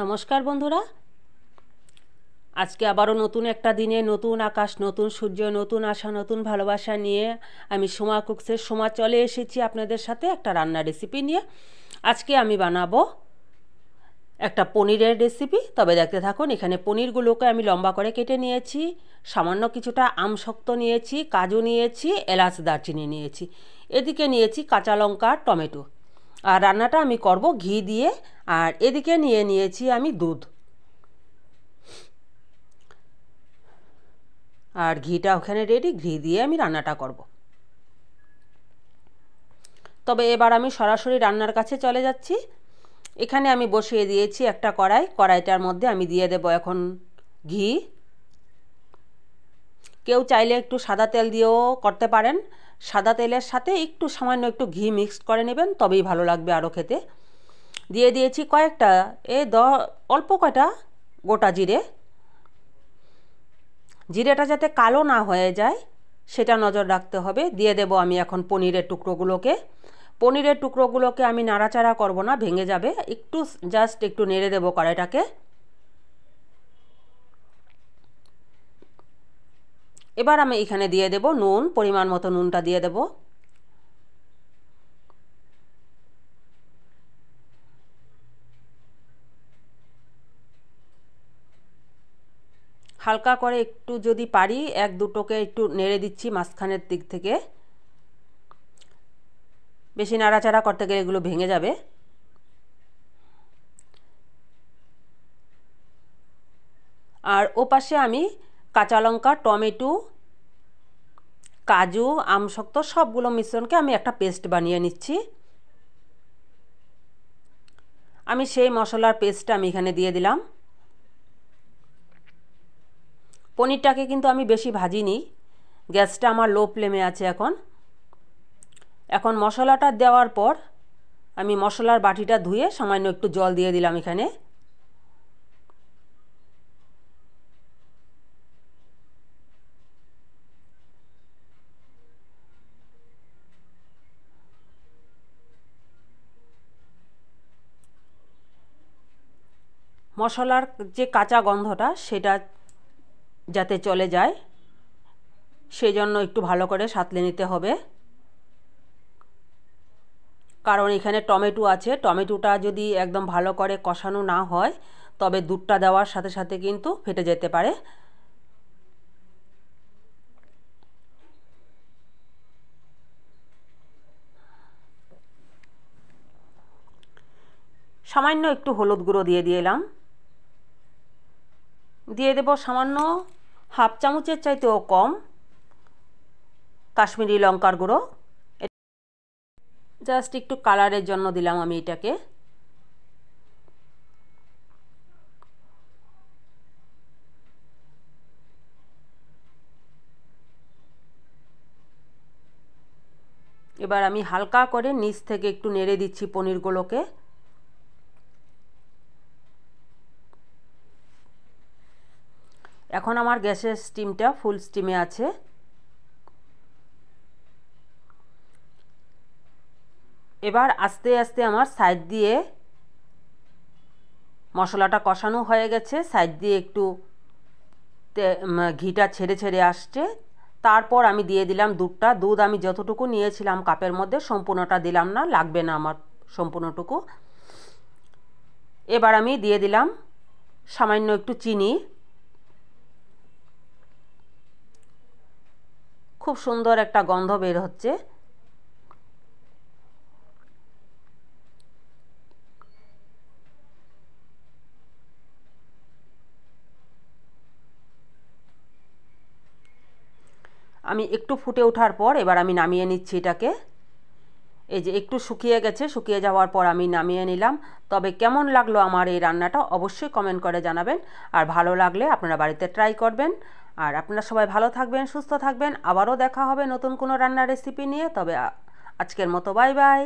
নমস্কার বন্ধুরা আজকে আবারও নতুন একটা দিনে নতুন আকাশ নতুন সূর্য নতুন আশা নতুন ভালোবাসা নিয়ে আমি সোমা কুকসের সোমা চলে এসেছি আপনাদের সাথে একটা রান্নার রেসিপি নিয়ে আজকে আমি বানাবো একটা পনিরের রেসিপি তবে দেখতে থাকুন এখানে পনিরগুলোকে আমি লম্বা করে কেটে নিয়েছি সামান্য কিছুটা আমশক্ত নিয়েছি কাজু নিয়েছি এলাচ দারচিনি নিয়েছি এদিকে নিয়েছি কাঁচা লঙ্কা টমেটো আর রান্নাটা আমি করব ঘি দিয়ে আর এদিকে নিয়ে নিয়েছি আমি দুধ আর ঘিটা ওখানে রেডি ঘি দিয়ে আমি রান্নাটা করব তবে এবার আমি সরাসরি রান্নার কাছে চলে যাচ্ছি এখানে আমি বসিয়ে দিয়েছি একটা কড়াই কড়াইটার মধ্যে আমি দিয়ে দেব এখন ঘি কেউ চাইলে একটু সাদা তেল দিয়েও করতে পারেন সাদা তেলের সাথে একটু সামান্য একটু ঘি মিক্সড করে নেবেন তবেই ভালো লাগবে আরও খেতে দিয়ে দিয়েছি কয়েকটা এ দ অল্প কয়টা গোটা জিরে জিরেটা যাতে কালো না হয়ে যায় সেটা নজর রাখতে হবে দিয়ে দেব আমি এখন পনিরের টুকরোগুলোকে পনিরের টুকরোগুলোকে আমি নাড়াচাড়া করব না ভেঙে যাবে একটু জাস্ট একটু নেড়ে দেবো কড়াইটাকে এবার আমি এখানে দিয়ে দেব নুন পরিমাণ মতো নুনটা দিয়ে দেব হালকা করে একটু যদি পারি এক দুটোকে একটু নেড়ে দিচ্ছি মাঝখানের দিক থেকে বেশি নাড়াচাড়া করতে গেলে এগুলো ভেঙে যাবে আর ও পাশে আমি কাঁচা লঙ্কা টমেটো কাজু আমশক্ত সবগুলো মিশ্রণকে আমি একটা পেস্ট বানিয়ে নিচ্ছি আমি সেই মশলার পেস্টটা আমি এখানে দিয়ে দিলাম পনিরটাকে কিন্তু আমি বেশি ভাজিনি গ্যাসটা আমার লো ফ্লেমে আছে এখন এখন মশলাটা দেওয়ার পর আমি মশলার বাটিটা ধুয়ে সামান্য একটু জল দিয়ে দিলাম এখানে মশলার যে কাঁচা গন্ধটা সেটা যাতে চলে যায় সেই জন্য একটু ভালো করে সাঁতলে নিতে হবে কারণ এখানে টমেটো আছে টমেটোটা যদি একদম ভালো করে কষানো না হয় তবে দুধটা দেওয়ার সাথে সাথে কিন্তু ফেটে যেতে পারে সামান্য একটু হলুদ গুঁড়ো দিয়ে এলাম দিয়ে দেব সামান্য হাফ চামচের চাইতেও কম কাশ্মীরি লঙ্কার গুঁড়ো জাস্ট একটু কালারের জন্য দিলাম আমি এটাকে এবার আমি হালকা করে নিচ থেকে একটু নেড়ে দিচ্ছি পনিরগুলোকে এখন আমার গ্যাসের স্টিমটা ফুল স্টিমে আছে এবার আস্তে আস্তে আমার সাইড দিয়ে মশলাটা কষানো হয়ে গেছে সাইড দিয়ে একটু ঘিটা ছেড়ে ছেড়ে আসছে তারপর আমি দিয়ে দিলাম দুধটা দুধ আমি যতটুকু নিয়েছিলাম কাপের মধ্যে সম্পূর্ণটা দিলাম না লাগবে না আমার সম্পূর্ণটুকু এবার আমি দিয়ে দিলাম সামান্য একটু চিনি খুব সুন্দর একটা গন্ধ বের হচ্ছে আমি একটু ফুটে ওঠার পর এবার আমি নামিয়ে নিচ্ছি এটাকে এই যে একটু শুকিয়ে গেছে শুকিয়ে যাওয়ার পর আমি নামিয়ে নিলাম তবে কেমন লাগলো আমার এই রান্নাটা অবশ্যই কমেন্ট করে জানাবেন আর ভালো লাগলে আপনারা বাড়িতে ট্রাই করবেন আর আপনারা সবাই ভালো থাকবেন সুস্থ থাকবেন আবারও দেখা হবে নতুন কোনো রান্নার রেসিপি নিয়ে তবে আজকের মতো বাই বাই